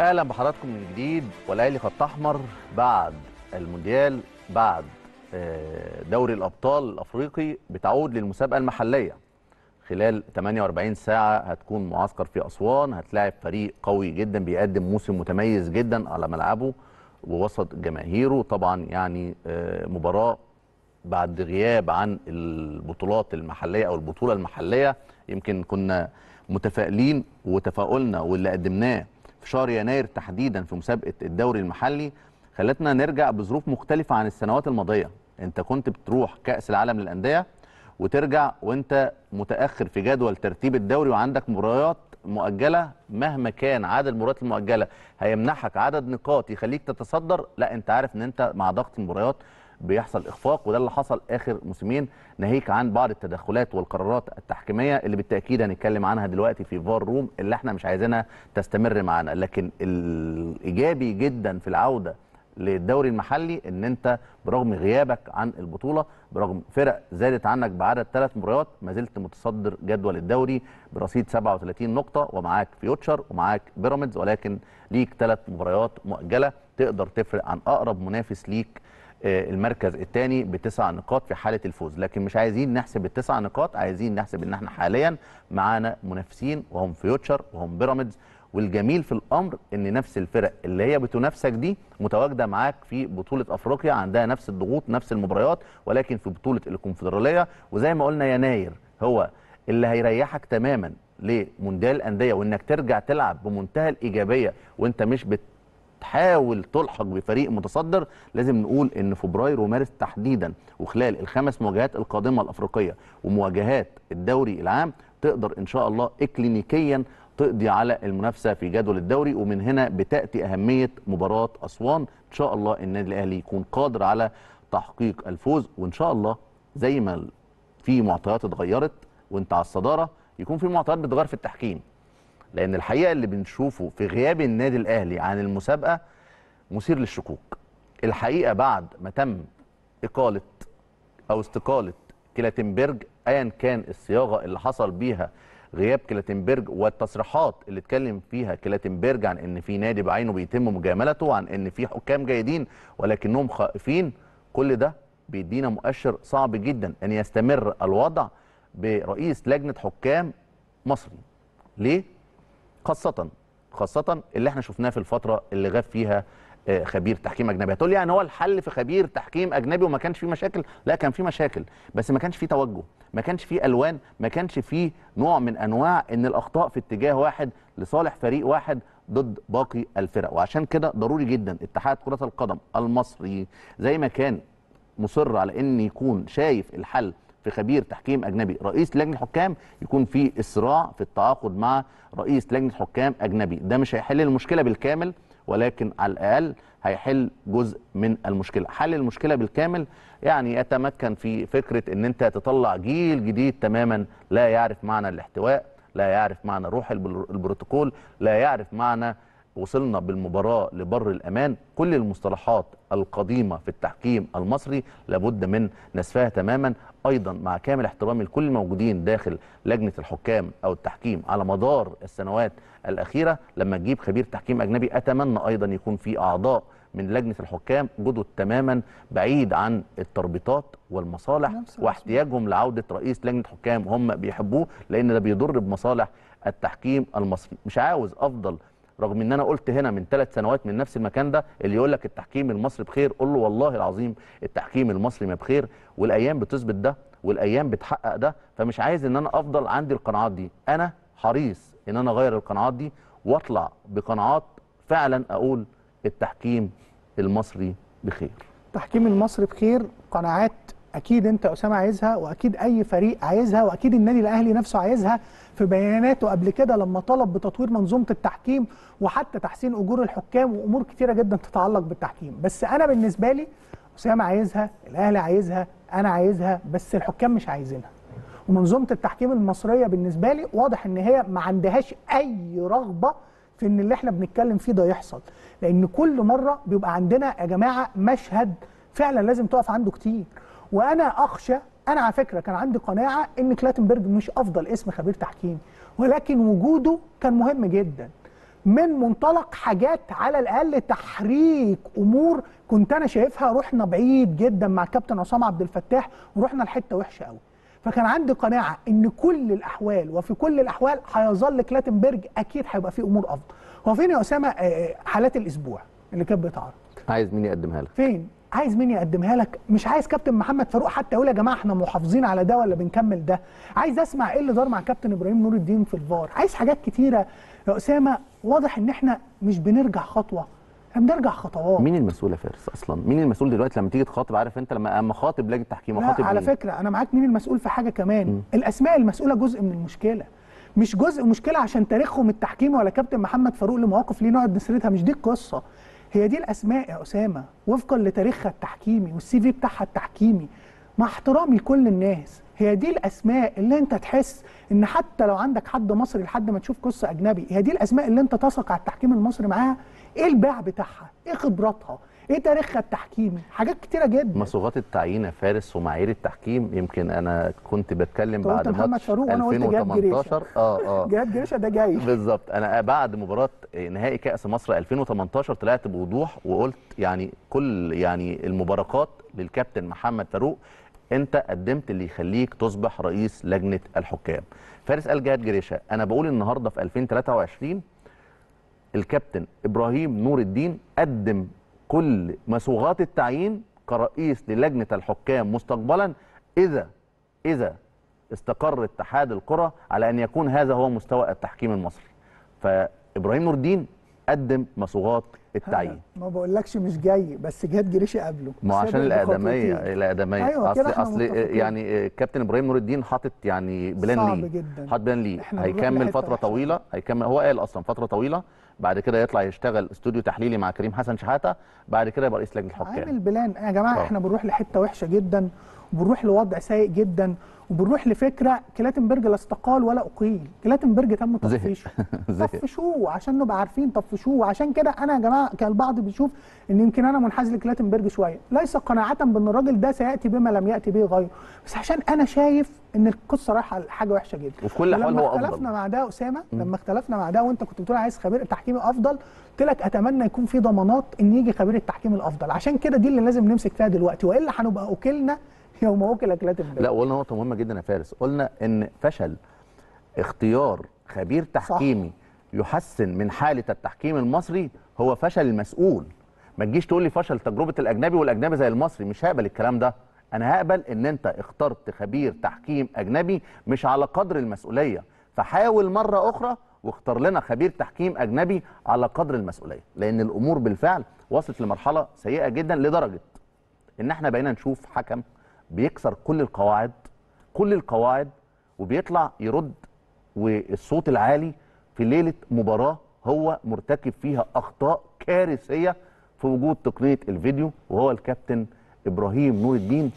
اهلا بحضراتكم من جديد وليالي خط احمر بعد المونديال بعد آه، دوري الابطال الافريقي بتعود للمسابقه المحليه خلال 48 ساعه هتكون معسكر في اسوان هتلاعب فريق قوي جدا بيقدم موسم متميز جدا على ملعبه ووسط جماهيره طبعا يعني آه، مباراه بعد غياب عن البطولات المحليه او البطوله المحليه يمكن كنا متفائلين وتفاؤلنا واللي قدمناه في شهر يناير تحديدا في مسابقه الدوري المحلي خلتنا نرجع بظروف مختلفه عن السنوات الماضيه انت كنت بتروح كاس العالم للانديه وترجع وانت متاخر في جدول ترتيب الدوري وعندك مباريات مؤجله مهما كان عدد المباريات المؤجله هيمنحك عدد نقاط يخليك تتصدر لا انت عارف ان انت مع ضغط المباريات بيحصل اخفاق وده اللي حصل اخر موسمين ناهيك عن بعض التدخلات والقرارات التحكيميه اللي بالتاكيد هنتكلم عنها دلوقتي في فار روم اللي احنا مش عايزينها تستمر معانا لكن الايجابي جدا في العوده للدوري المحلي ان انت برغم غيابك عن البطوله برغم فرق زادت عنك بعدد ثلاث مباريات ما زلت متصدر جدول الدوري برصيد 37 نقطه ومعاك فيوتشر ومعاك بيراميدز ولكن ليك ثلاث مباريات مؤجله تقدر تفرق عن اقرب منافس ليك آه، المركز الثاني بتسع نقاط في حاله الفوز لكن مش عايزين نحسب التسع نقاط عايزين نحسب ان احنا حاليا معانا منافسين وهم فيوتشر وهم بيراميدز والجميل في الامر ان نفس الفرق اللي هي بتنافسك دي متواجده معاك في بطوله افريقيا عندها نفس الضغوط نفس المباريات ولكن في بطوله الكونفدراليه وزي ما قلنا يناير هو اللي هيريحك تماما لمونديال الانديه وانك ترجع تلعب بمنتهى الايجابيه وانت مش بت تحاول تلحق بفريق متصدر لازم نقول ان فبراير ومارس تحديدا وخلال الخمس مواجهات القادمه الافريقيه ومواجهات الدوري العام تقدر ان شاء الله اكلينيكيا تقضي على المنافسه في جدول الدوري ومن هنا بتاتي اهميه مباراه اسوان ان شاء الله النادي الاهلي يكون قادر على تحقيق الفوز وان شاء الله زي ما في معطيات اتغيرت وانت على الصداره يكون في معطيات بتغير في التحكيم لان الحقيقه اللي بنشوفه في غياب النادي الاهلي عن المسابقه مثير للشكوك الحقيقه بعد ما تم اقاله او استقاله كلاتنبرج ايا كان الصياغه اللي حصل بيها غياب كلاتنبرج والتصريحات اللي اتكلم فيها كلاتنبرج عن ان في نادي بعينه بيتم مجاملته عن ان في حكام جيدين ولكنهم خائفين كل ده بيدينا مؤشر صعب جدا ان يستمر الوضع برئيس لجنه حكام مصري ليه خاصه خاصه اللي احنا شفناه في الفتره اللي غاب فيها آه، خبير تحكيم اجنبي هتقول لي يعني هو الحل في خبير تحكيم اجنبي وما كانش فيه مشاكل لا كان فيه مشاكل بس ما كانش فيه توجه ما كانش فيه الوان ما كانش فيه نوع من انواع ان الاخطاء في اتجاه واحد لصالح فريق واحد ضد باقي الفرق وعشان كده ضروري جدا اتحاد كره القدم المصري زي ما كان مصر على ان يكون شايف الحل في خبير تحكيم اجنبي رئيس لجنه حكام يكون في الصراع في التعاقد مع رئيس لجنه حكام اجنبي ده مش هيحل المشكله بالكامل ولكن على الاقل هيحل جزء من المشكله حل المشكله بالكامل يعني يتمكن في فكره ان انت تطلع جيل جديد تماما لا يعرف معنى الاحتواء لا يعرف معنى روح البروتوكول لا يعرف معنى وصلنا بالمباراة لبر الأمان كل المصطلحات القديمة في التحكيم المصري لابد من نسفها تماما أيضا مع كامل احترامي لكل الموجودين داخل لجنة الحكام أو التحكيم على مدار السنوات الأخيرة لما تجيب خبير تحكيم أجنبي أتمنى أيضا يكون في أعضاء من لجنة الحكام جدد تماما بعيد عن التربيطات والمصالح نعم، واحتياجهم لعودة رئيس لجنة حكام هم بيحبوه لأن ده بيضر بمصالح التحكيم المصري مش عاوز أفضل رغم ان انا قلت هنا من ثلاث سنوات من نفس المكان ده اللي يقول لك التحكيم المصري بخير قول له والله العظيم التحكيم المصري ما بخير والايام بتثبت ده والايام بتحقق ده فمش عايز ان انا افضل عندي القناعات دي انا حريص ان انا اغير القناعات دي واطلع بقناعات فعلا اقول التحكيم المصري بخير التحكيم المصري بخير قناعات اكيد انت اسامه عايزها واكيد اي فريق عايزها واكيد النادي الاهلي نفسه عايزها في بياناته قبل كده لما طلب بتطوير منظومه التحكيم وحتى تحسين اجور الحكام وامور كتيره جدا تتعلق بالتحكيم بس انا بالنسبه لي اسامه عايزها الاهلي عايزها انا عايزها بس الحكام مش عايزينها ومنظومه التحكيم المصريه بالنسبه لي واضح ان هي ما عندهاش اي رغبه في ان اللي احنا بنتكلم فيه ده يحصل لان كل مره بيبقى عندنا يا جماعه مشهد فعلا لازم تقف عنده كتير وانا اخشى انا على فكره كان عندي قناعه ان كلاتنبرج مش افضل اسم خبير تحكيم ولكن وجوده كان مهم جدا من منطلق حاجات على الاقل تحريك امور كنت انا شايفها رحنا بعيد جدا مع كابتن عصام عبد الفتاح ورحنا لحته وحشه قوي فكان عندي قناعه ان كل الاحوال وفي كل الاحوال هيظل كلاتنبرج اكيد هيبقى فيه امور افضل هو فين يا اسامه آه، آه، حالات الاسبوع اللي كانت بتعرض عايز مين يقدمها لك فين عايز مين يقدمها لك مش عايز كابتن محمد فاروق حتى يقول يا جماعه احنا محافظين على ده ولا بنكمل ده عايز اسمع ايه اللي دار مع كابتن ابراهيم نور الدين في الفار عايز حاجات كتيره يا اسامه واضح ان احنا مش بنرجع خطوه احنا بنرجع خطوات مين المسؤول يا فارس اصلا مين المسؤول دلوقتي لما تيجي تخاطب عارف انت لما اما خاطب لجنه التحكيم وخاطب على فكره انا معاك مين المسؤول في حاجه كمان م. الاسماء المسؤوله جزء من المشكله مش جزء مشكله عشان تاريخهم التحكيمي ولا كابتن محمد فاروق لمواقف ليه نقعد نسردها مش دي القصه هي دي الاسماء يا اسامه وفقا لتاريخها التحكيمي والسي في بتاعها التحكيمي مع احترامي لكل الناس هي دي الاسماء اللي انت تحس ان حتى لو عندك حد مصري لحد ما تشوف قصه اجنبي هي دي الاسماء اللي انت تثق على التحكيم المصري معاها ايه الباع بتاعها ايه خبراتها ايه تاريخها التحكيمي حاجات كتيره جدا مصوغات التعيين يا فارس ومعايير التحكيم يمكن انا كنت بتكلم بعد ماتش 2018 اه اه جهاد جريشه ده جاي بالظبط انا بعد مباراه نهائي كاس مصر 2018 طلعت بوضوح وقلت يعني كل يعني المباركات للكابتن محمد فاروق انت قدمت اللي يخليك تصبح رئيس لجنه الحكام فارس قال جهاد جريشه انا بقول النهارده في 2023 الكابتن ابراهيم نور الدين قدم كل مسوغات التعيين كرئيس للجنه الحكام مستقبلا اذا اذا استقر اتحاد الكره على ان يكون هذا هو مستوى التحكيم المصري فابراهيم نور الدين قدم مسوغات التعيين ما بقولكش مش جاي بس جت جريشه قبله ما عشان الادميه الادميه أيوة اصل اصل يعني كابتن ابراهيم نور الدين حاطط يعني بلان ليه صعب جدا حاطط بلان ليه هيكمل فتره طويله هيكمل هو قال اصلا فتره طويله بعد كده يطلع يشتغل استوديو تحليلي مع كريم حسن شحاته بعد كده يبقى رئيس لجنه الحكام عامل بلان يا جماعه أوه. احنا بنروح لحته وحشه جدا وبنروح لوضع سيء جدا وبنروح لفكره كلاتنبرج لا استقال ولا اقيل كلاتنبرج تم تطفيشه طفشوه عشان نبقى عارفين طفشوه عشان كده انا يا جماعه كان البعض بيشوف ان يمكن انا منحاز لكلاتنبرج شويه ليس قناعه بان الراجل ده سياتي بما لم ياتي به غيره بس عشان انا شايف ان القصه رايحه لحاجه وحشه جدا وفي كل الاحوال هو افضل لما اختلفنا مع ده اسامه لما اختلفنا مع ده وانت كنت بتقول عايز خبير تحكيمي افضل قلت لك اتمنى يكون في ضمانات ان يجي خبير التحكيم الافضل عشان كده دي اللي لازم نمسك فيها دلوقتي والا هنبقى اكلنا يوم اكل اكلات الناس لا وقلنا نقطه مهمه جدا يا فارس قلنا ان فشل اختيار خبير تحكيمي صح. يحسن من حاله التحكيم المصري هو فشل المسؤول ما تجيش تقول لي فشل تجربه الاجنبي والاجنبي زي المصري مش هقبل الكلام ده انا هقبل ان انت اخترت خبير تحكيم اجنبي مش على قدر المسؤوليه فحاول مره اخرى واختار لنا خبير تحكيم اجنبي على قدر المسؤوليه لان الامور بالفعل وصلت لمرحله سيئه جدا لدرجه ان احنا بقينا نشوف حكم بيكسر كل القواعد كل القواعد وبيطلع يرد والصوت العالي في ليله مباراه هو مرتكب فيها اخطاء كارثيه في وجود تقنيه الفيديو وهو الكابتن ابراهيم نور الدين